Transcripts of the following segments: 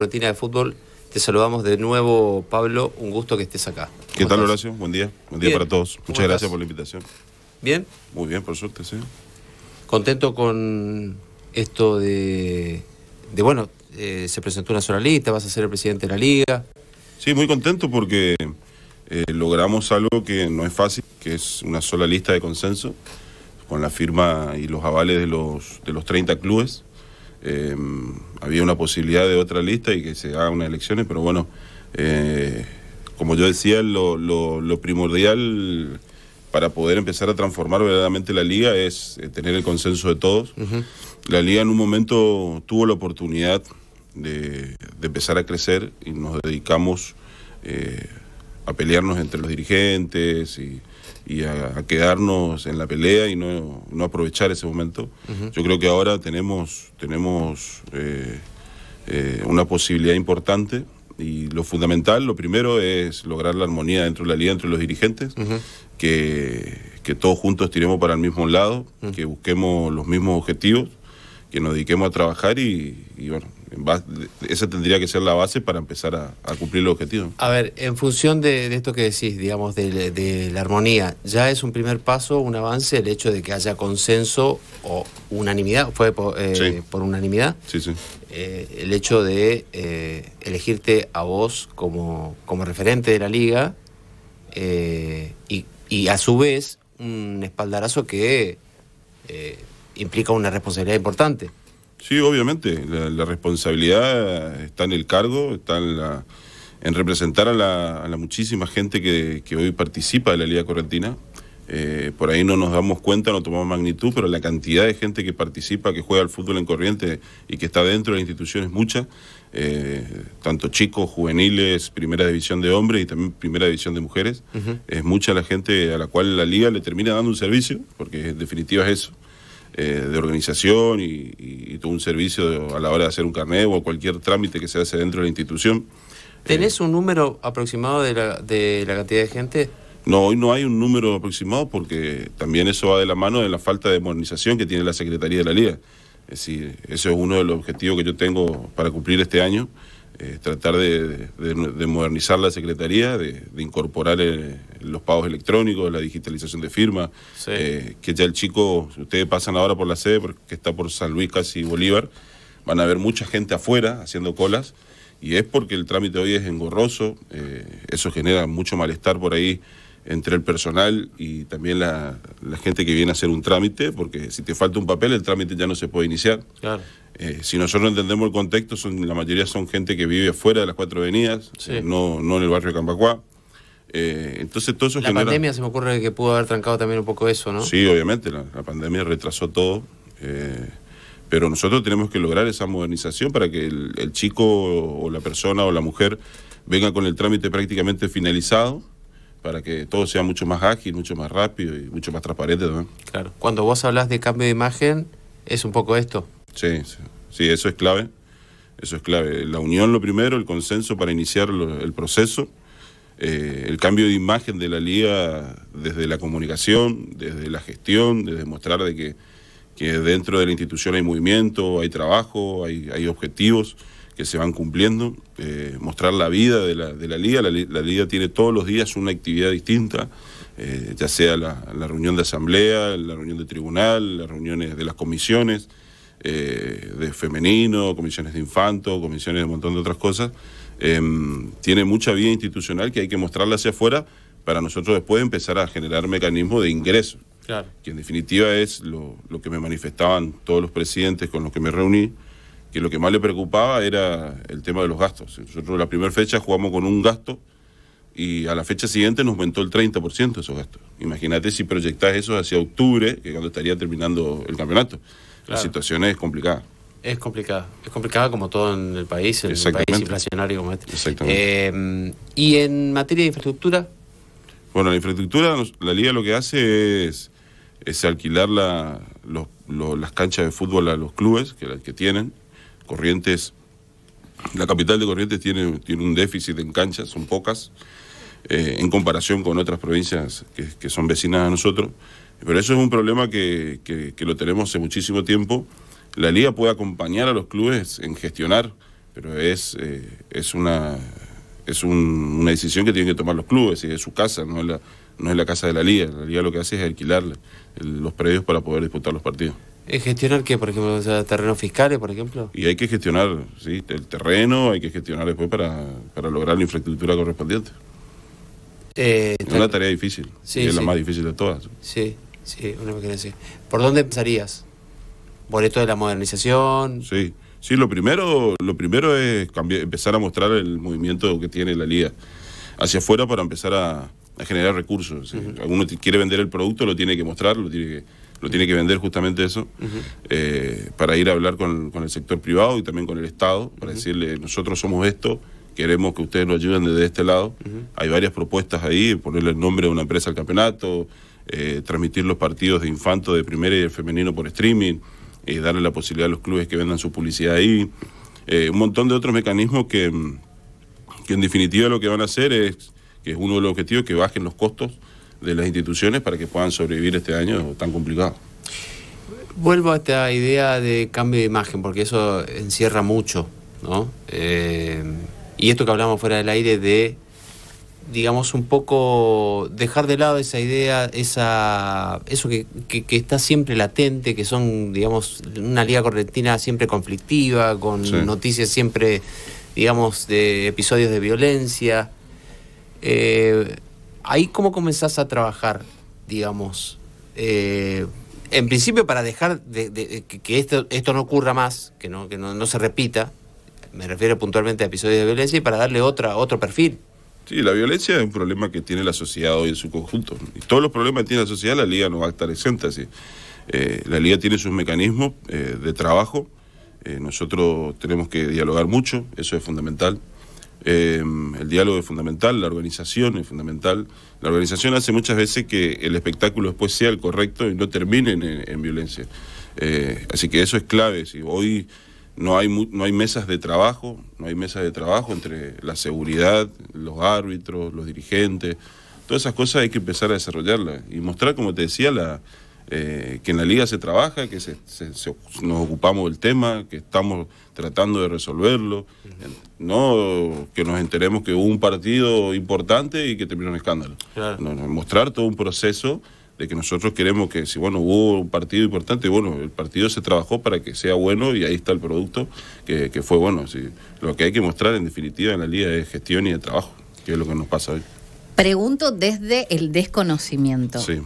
rutina de Fútbol. Te saludamos de nuevo, Pablo. Un gusto que estés acá. ¿Qué tal, Horacio? Buen día. Buen día para todos. Muchas gracias por la invitación. ¿Bien? Muy bien, por suerte, sí. Contento con esto de. de bueno, eh, se presentó una sola lista, vas a ser el presidente de la liga. Sí, muy contento porque eh, logramos algo que no es fácil, que es una sola lista de consenso, con la firma y los avales de los, de los 30 clubes Em, había una posibilidad de otra lista y que se hagan unas elecciones, pero bueno, eh, como yo decía, lo, primordial para poder empezar a transformar verdaderamente la liga es eh, tener el consenso de todos. La liga en un momento tuvo la oportunidad de, empezar a crecer y nos dedicamos eh, a pelearnos entre los dirigentes y y a, quedarnos en la pelea y no, no aprovechar ese momento. Yo creo que ahora tenemos, tenemos eh, eh, una posibilidad importante y lo fundamental, lo primero es lograr la armonía dentro de la liga, entre los dirigentes, que, que, todos juntos tiremos para el mismo lado, que busquemos los mismos objetivos, que nos dediquemos a trabajar y, y bueno, esa tendría que ser la base para empezar a, cumplir el objetivo. A ver, en función de, esto que decís, digamos, de, la armonía, ya es un primer paso, un avance, el hecho de que haya consenso o unanimidad, fue eh, por, unanimidad, sí, sí. Eh, el hecho de eh, elegirte a vos como, referente de la liga y, a su vez un espaldarazo que implica una responsabilidad importante Sí, obviamente. La, responsabilidad está en el cargo, está en, la, en representar a la, muchísima gente que, hoy participa de la Liga Correntina. Eh, por ahí no nos damos cuenta, no tomamos magnitud, pero la cantidad de gente que participa, que juega al fútbol en corriente y que está dentro de la institución es mucha. Eh, tanto chicos, juveniles, primera división de hombres y también primera división de mujeres. Es mucha la gente a la cual la liga le termina dando un servicio, porque en definitiva es eso eh, de organización y, todo un servicio a la hora de hacer un carnet o cualquier trámite que se hace dentro de la institución. ¿Tenés eh, un número aproximado de la, de la cantidad de gente? No, hoy no hay un número aproximado porque también eso va de la mano de la falta de modernización que tiene la Secretaría de la Liga. Es decir, ese es uno de los objetivos que yo tengo para cumplir este año. Eh, tratar de, modernizar la Secretaría, de, incorporar eh, los pagos electrónicos, la digitalización de firmas, eh, que ya el chico, ustedes pasan ahora por la sede, que está por San Luis casi Bolívar, van a ver mucha gente afuera haciendo colas, y es porque el trámite hoy es engorroso, eso genera mucho malestar por ahí entre el personal y también la, gente que viene a hacer un trámite, porque si te falta un papel, el trámite ya no se puede iniciar. Eh, si nosotros entendemos el contexto, son, la mayoría son gente que vive afuera de las cuatro avenidas, no, no en el barrio de Campacuá. Eh, entonces todo eso La pandemia se me ocurre que pudo haber trancado también un poco eso, ¿no? Sí, obviamente, la, pandemia retrasó todo. Eh, pero nosotros tenemos que lograr esa modernización para que el, chico o la persona o la mujer venga con el trámite prácticamente finalizado para que todo sea mucho más ágil, mucho más rápido y mucho más transparente también. Claro. Cuando vos hablas de cambio de imagen, es un poco esto. Sí, sí, eso es clave. Eso es clave. La unión lo primero, el consenso para iniciar el proceso, eh, el cambio de imagen de la liga desde la comunicación, desde la gestión, desde mostrar de que, dentro de la institución hay movimiento, hay trabajo, hay, objetivos que se van cumpliendo, eh, mostrar la vida de la, de la liga. La, liga tiene todos los días una actividad distinta, eh, ya sea la reunión de asamblea, la reunión de tribunal, las reuniones de las comisiones. Eh, de femenino, comisiones de infanto, comisiones de un montón de otras cosas, em, tiene mucha vida institucional que hay que mostrarla hacia afuera para nosotros después empezar a generar mecanismos de ingreso, que en definitiva es lo, que me manifestaban todos los presidentes con los que me reuní, que lo que más le preocupaba era el tema de los gastos. Nosotros la primera fecha jugamos con un gasto y a la fecha siguiente nos aumentó el 30% esos gastos. Imagínate si proyectás eso hacia octubre, que cuando estaría terminando el campeonato. La situación es complicada. Es complicada, es complicada como todo en el país, en un país inflacionario como este. Eh, ¿Y en materia de infraestructura? Bueno, la infraestructura, la liga lo que hace es, es alquilar las canchas de fútbol a los clubes que, que tienen. Corrientes, la capital de Corrientes tiene, tiene un déficit en canchas, son pocas, eh, en comparación con otras provincias que, que son vecinas a nosotros. Pero eso es un problema que, lo tenemos hace muchísimo tiempo. La liga puede acompañar a los clubes en gestionar, pero es, eh, es una es una decisión que tienen que tomar los clubes, y es su casa, no es, la, no es la casa de la liga. La liga lo que hace es alquilar los predios para poder disputar los partidos. gestionar qué, por ejemplo? ¿Terrenos fiscales, por ejemplo? Y hay que gestionar, sí, el terreno, hay que gestionar después para, para lograr la infraestructura correspondiente. Eh, es una tarea difícil, es la más difícil de todas. Sí. Sí, una ¿Por dónde empezarías? esto de la modernización? Sí. Sí, lo primero, lo primero es empezar a mostrar el movimiento que tiene la liga hacia afuera para empezar a, generar recursos. Si alguno quiere vender el producto, lo tiene que mostrar, lo tiene que, lo tiene que vender justamente eso, eh, para ir a hablar con, el sector privado y también con el Estado, para decirle, nosotros somos esto, queremos que ustedes nos ayuden desde este lado. Hay varias propuestas ahí, ponerle el nombre de una empresa al campeonato, eh, transmitir los partidos de infanto, de primera y de femenino por streaming, ...y eh, darle la posibilidad a los clubes que vendan su publicidad ahí, eh, un montón de otros mecanismos que, en definitiva lo que van a hacer es, que es uno de los objetivos, que bajen los costos de las instituciones para que puedan sobrevivir este año tan complicado. Vuelvo a esta idea de cambio de imagen, porque eso encierra mucho, ¿no? y esto que hablamos fuera del aire de digamos, un poco dejar de lado esa idea, esa eso que, que, está siempre latente, que son, digamos, una liga correntina siempre conflictiva, con noticias siempre, digamos, de episodios de violencia. Eh, ahí cómo comenzás a trabajar, digamos, eh, en principio para dejar que esto, esto no ocurra más, que no, que no, no se repita, me refiero puntualmente a episodios de violencia, y para darle otra, otro perfil. Sí, la violencia es un problema que tiene la sociedad hoy en su conjunto. Y todos los problemas que tiene la sociedad, la Liga no va a estar exenta. Eh, la Liga tiene sus mecanismos eh, de trabajo. Eh, nosotros tenemos que dialogar mucho, eso es fundamental. el diálogo es fundamental, la organización es fundamental. La organización hace muchas veces que el espectáculo después sea el correcto y no termine en, violencia. así que eso es clave. Hoy no hay, no hay mesas de trabajo, no hay mesas de trabajo entre la seguridad, los árbitros, los dirigentes. Todas esas cosas hay que empezar a desarrollarlas y mostrar, como te decía, la, eh, que en la liga se trabaja, que nos ocupamos del tema, que estamos tratando de resolverlo, no que nos enteremos que hubo un partido importante y que terminó un escándalo. mostrar todo un proceso de que nosotros queremos que si bueno hubo un partido importante, bueno, el partido se trabajó para que sea bueno y ahí está el producto que, fue bueno. lo que hay que mostrar en definitiva en la liga es gestión y de trabajo, que es lo que nos pasa hoy. Pregunto desde el desconocimiento. Sí.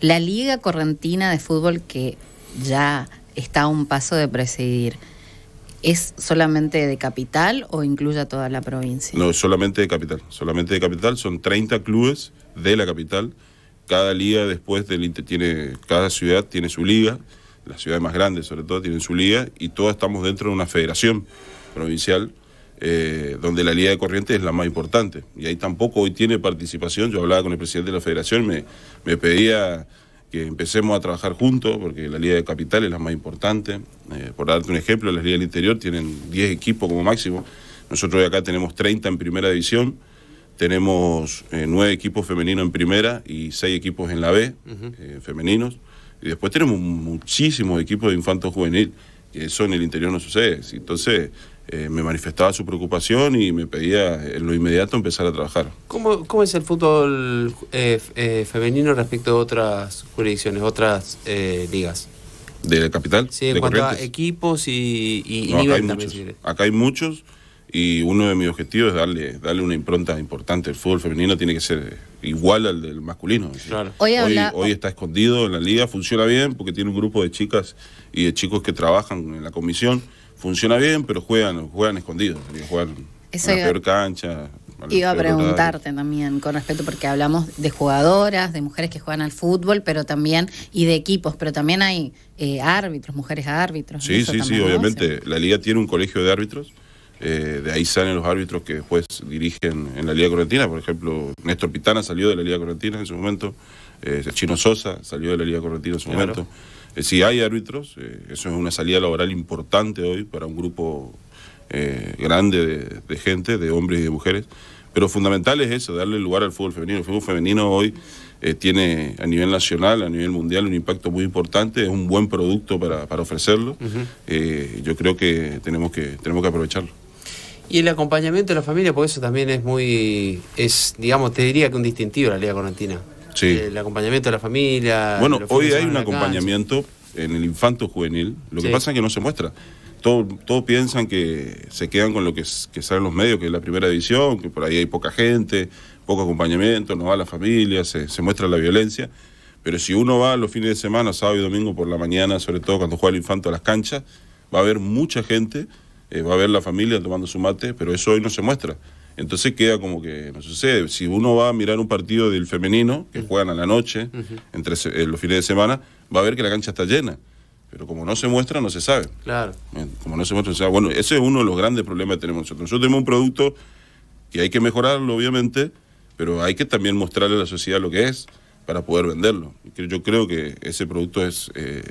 La liga correntina de fútbol que ya está a un paso de presidir. ¿Es solamente de capital o incluye a toda la provincia? No, solamente de capital. Solamente de capital. Son 30 clubes de la capital cada liga después del tiene, cada ciudad tiene su liga, las ciudades más grandes sobre todo tienen su liga y todos estamos dentro de una federación provincial eh, donde la liga de corriente es la más importante y ahí tampoco hoy tiene participación, yo hablaba con el presidente de la federación, me, me pedía que empecemos a trabajar juntos, porque la Liga de Capital es la más importante. Eh, por darte un ejemplo, las Ligas del Interior tienen 10 equipos como máximo. Nosotros hoy acá tenemos 30 en primera división. Tenemos eh, nueve equipos femeninos en primera y seis equipos en la B, eh, femeninos. Y después tenemos muchísimos equipos de infanto juvenil, que eso en el interior no sucede. Entonces, eh, me manifestaba su preocupación y me pedía en lo inmediato empezar a trabajar. ¿Cómo, es el fútbol femenino respecto a otras jurisdicciones, otras ligas? ¿De la capital? Sí, en cuanto a equipos y, hay muchos, acá hay muchos y uno de mis objetivos es darle, darle una impronta importante. El fútbol femenino tiene que ser igual al del masculino. Hoy, está escondido en la liga, funciona bien porque tiene un grupo de chicas y de chicos que trabajan en la comisión. Funciona bien, pero juegan, juegan escondidos, juegan en la peor cancha. Iba a preguntarte también con respecto, porque hablamos de jugadoras, de mujeres que juegan al fútbol, pero también, y de equipos, pero también hay eh, árbitros, mujeres árbitros. Sí, sí, sí, obviamente. La liga tiene un colegio de árbitros eh, de ahí salen los árbitros que después dirigen en la Liga Correntina. Por ejemplo, Néstor Pitana salió de la Liga Correntina en su momento. Eh, Chino Sosa salió de la Liga Correntina en su momento. Eh, si hay árbitros, eso es una salida laboral importante hoy para un grupo grande de, gente, de hombres y de mujeres. Pero fundamental es eso, darle lugar al fútbol femenino. El fútbol femenino hoy tiene a nivel nacional, a nivel mundial, un impacto muy importante. Es un buen producto para, ofrecerlo. yo creo que tenemos, que tenemos que aprovecharlo. Y el acompañamiento de la familia, por eso también es muy, es, digamos, te diría que un distintivo la Liga Correntina. Sí. El acompañamiento de la familia. Bueno, hoy hay un acompañamiento en el infanto juvenil. Lo que pasa es que no se muestra. Todos piensan que se quedan con lo que, que salen los medios, que es la primera edición, que por ahí hay poca gente, poco acompañamiento, no va la familia, se, se muestra la violencia. Pero si uno va los fines de semana, sábado y domingo por la mañana, sobre todo cuando juega el infanto a las canchas, va a haber mucha gente eh, va a ver la familia tomando su mate, pero eso hoy no se muestra. Entonces queda como que no sucede. Si uno va a mirar un partido del femenino, que juegan a la noche, entre eh, los fines de semana, va a ver que la cancha está llena. Pero como no se muestra, no se sabe. Claro. Como no se muestra, Bueno, ese es uno de los grandes problemas que tenemos nosotros. Nosotros tenemos un producto que hay que mejorarlo, obviamente, pero hay que también mostrarle a la sociedad lo que es para poder venderlo. Yo creo que ese producto es eh,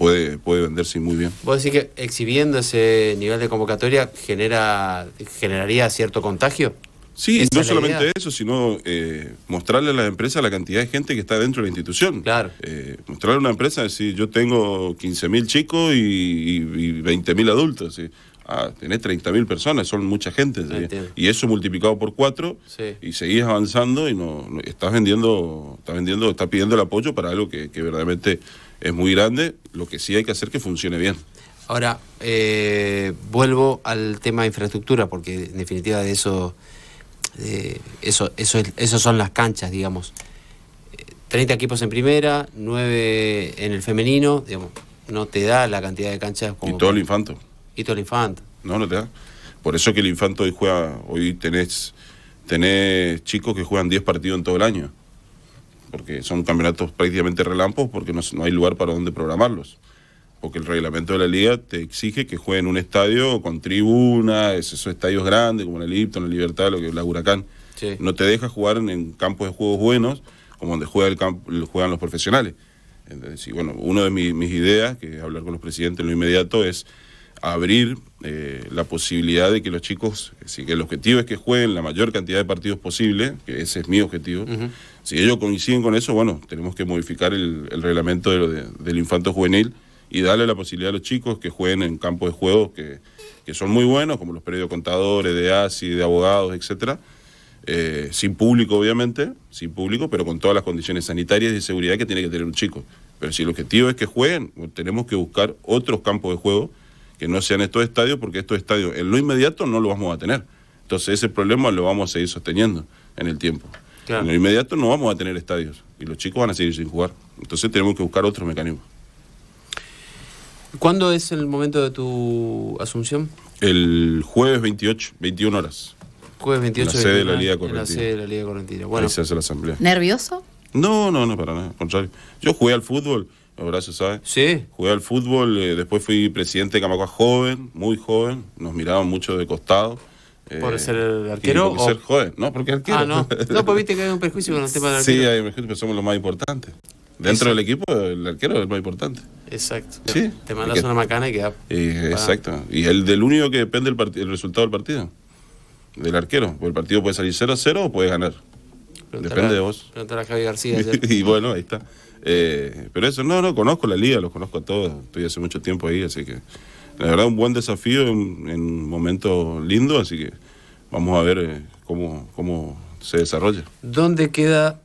puede, venderse muy bien. ¿Vos decís que exhibiendo ese nivel de convocatoria genera generaría cierto contagio? Sí, no solamente eso, sino eh, mostrarle a las empresas la cantidad de gente que está dentro de la institución. Claro. Eh, mostrarle a una empresa, decir, yo tengo 15.000 chicos y, 20.000 adultos. ¿sí? Ah, tenés 30.000 personas, son mucha gente. Y eso multiplicado por cuatro, y seguís avanzando y no, estás vendiendo, estás vendiendo, estás pidiendo el apoyo para algo que verdaderamente es muy grande, lo que sí hay que hacer que funcione bien. Ahora, eh, vuelvo al tema de infraestructura, porque en definitiva de eso, eso, eso, son las canchas, digamos. 30 equipos en primera, 9 en el femenino, digamos, no te da la cantidad de canchas como... Y todo el infanto. Y todo el infanto. No, no te da. Por eso que el infanto hoy juega, hoy tenés, tenés chicos que juegan 10 partidos en todo el año porque son campeonatos prácticamente relampos porque no, hay lugar para donde programarlos. Porque el reglamento de la liga te exige que jueguen en un estadio con tribuna, esos estadios grandes como el Lipton, la Libertad, lo que la Huracán. No te deja jugar en, campos de juegos buenos como donde juega el juegan los profesionales. Entonces, bueno, una de mis, ideas, que es hablar con los presidentes en lo inmediato, es abrir eh, la posibilidad de que los chicos, es eh, que el objetivo es que jueguen la mayor cantidad de partidos posible, que ese es mi objetivo, si ellos coinciden con eso, bueno, tenemos que modificar el, reglamento del infanto juvenil y darle la posibilidad a los chicos que jueguen en campos de juegos que, son muy buenos, como los periodos contadores, de ASI, de abogados, etc. Eh, sin público, obviamente, sin público, pero con todas las condiciones sanitarias y de seguridad que tiene que tener un chico. Pero si el objetivo es que jueguen, tenemos que buscar otros campos de juego que no sean estos estadios, porque estos estadios en lo inmediato no los vamos a tener. Entonces ese problema lo vamos a seguir sosteniendo en el tiempo. En inmediato no vamos a tener estadios y los chicos van a seguir sin jugar. Entonces tenemos que buscar otro mecanismo ¿Cuándo es el momento de tu asunción? El jueves 28, 21 horas. Jueves 28 la sede de la Liga Correntina. sede de la Liga Correntina. Bueno. la asamblea. ¿Nervioso? No, no, no, para nada, al contrario. Yo jugué al fútbol, ahora se sabe. Sí. Jugué al fútbol, eh, después fui presidente de Camacua joven, muy joven, nos miraban mucho de costado. ¿Por eh, ser el arquero? Por ser joven. No, porque ah, arquero. Ah, no. No, pues viste que hay un perjuicio con el tema del arquero. Sí, hay un perjuicio, pero somos los más importantes. Dentro del equipo, el arquero es el más importante. Exacto. Sí. Te mandas una macana y queda. exacto. Y el del único que depende el, el resultado del partido. Del arquero. Porque el partido puede salir 0 a 0 o puede ganar. depende de vos. Preguntará Javi García. y bueno, ahí está. Eh, pero eso, no, no, conozco la liga, los conozco a todos. Estoy hace mucho tiempo ahí, así que la verdad, un buen desafío en, un momento lindo, así que vamos a ver eh, cómo, cómo se desarrolla. ¿Dónde queda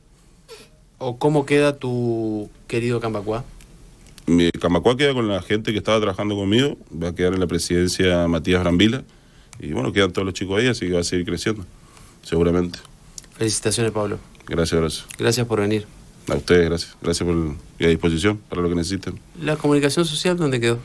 o cómo queda tu querido Cambacuá? Mi Camacuá queda con la gente que estaba trabajando conmigo, va a quedar en la presidencia Matías Brambila y bueno, quedan todos los chicos ahí, así que va a seguir creciendo, seguramente. Felicitaciones, Pablo. Gracias, gracias. Gracias por venir. A ustedes, gracias. Gracias por la disposición, para lo que necesiten. ¿La comunicación social dónde quedó?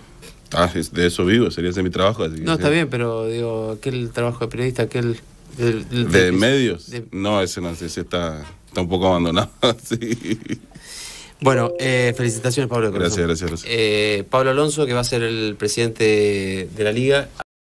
ah, de eso vivo, sería de mi trabajo. no, está bien, pero digo, aquel trabajo de periodista, aquel... ¿De, medios? No, ese no, ese está, está un poco abandonado. sí. Bueno, eh, felicitaciones Pablo. Gracias, gracias, gracias. Eh, Pablo Alonso, que va a ser el presidente de la liga,